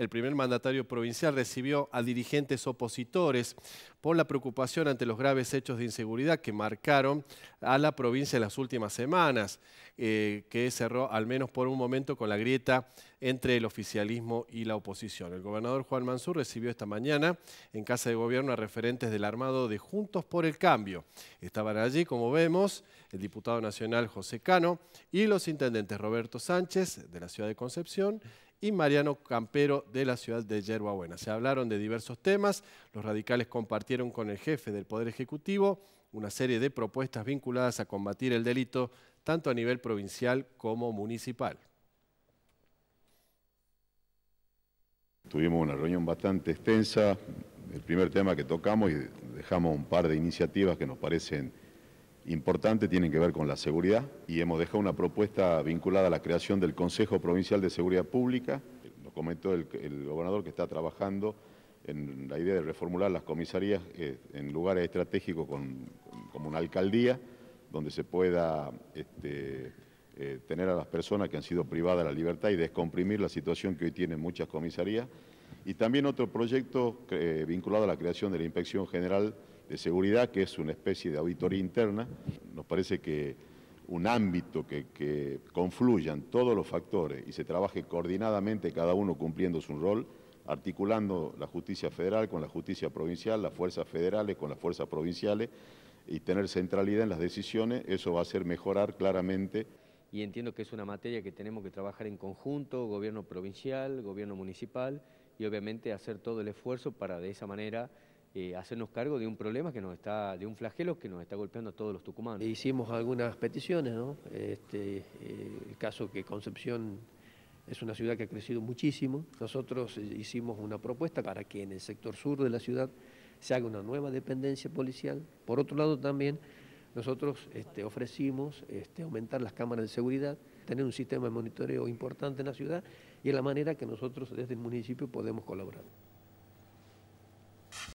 el primer mandatario provincial recibió a dirigentes opositores por la preocupación ante los graves hechos de inseguridad que marcaron a la provincia en las últimas semanas, eh, que cerró al menos por un momento con la grieta entre el oficialismo y la oposición. El gobernador Juan Mansur recibió esta mañana en Casa de Gobierno a referentes del armado de Juntos por el Cambio. Estaban allí, como vemos, el diputado nacional José Cano y los intendentes Roberto Sánchez de la ciudad de Concepción y Mariano Campero de la ciudad de Yerba Buena. Se hablaron de diversos temas, los radicales compartieron con el jefe del Poder Ejecutivo una serie de propuestas vinculadas a combatir el delito tanto a nivel provincial como municipal. Tuvimos una reunión bastante extensa. El primer tema que tocamos y dejamos un par de iniciativas que nos parecen importante tienen que ver con la seguridad y hemos dejado una propuesta vinculada a la creación del Consejo Provincial de Seguridad Pública. Lo comentó el, gobernador que está trabajando en la idea de reformular las comisarías eh, en lugares estratégicos como una alcaldía, donde se pueda este, eh, tener a las personas que han sido privadas de la libertad y descomprimir la situación que hoy tienen muchas comisarías y también otro proyecto eh, vinculado a la creación de la Inspección General de Seguridad, que es una especie de auditoría interna. Nos parece que un ámbito que, que confluyan todos los factores y se trabaje coordinadamente, cada uno cumpliendo su rol, articulando la justicia federal con la justicia provincial, las fuerzas federales con las fuerzas provinciales y tener centralidad en las decisiones, eso va a hacer mejorar claramente. Y entiendo que es una materia que tenemos que trabajar en conjunto, gobierno provincial, gobierno municipal y obviamente hacer todo el esfuerzo para de esa manera eh, hacernos cargo de un problema que nos está, de un flagelo que nos está golpeando a todos los tucumanos. E hicimos algunas peticiones, ¿no? Este, eh, el caso que Concepción es una ciudad que ha crecido muchísimo. Nosotros eh, hicimos una propuesta para que en el sector sur de la ciudad se haga una nueva dependencia policial. Por otro lado también nosotros este, ofrecimos este, aumentar las cámaras de seguridad, tener un sistema de monitoreo importante en la ciudad y es la manera que nosotros desde el municipio podemos colaborar.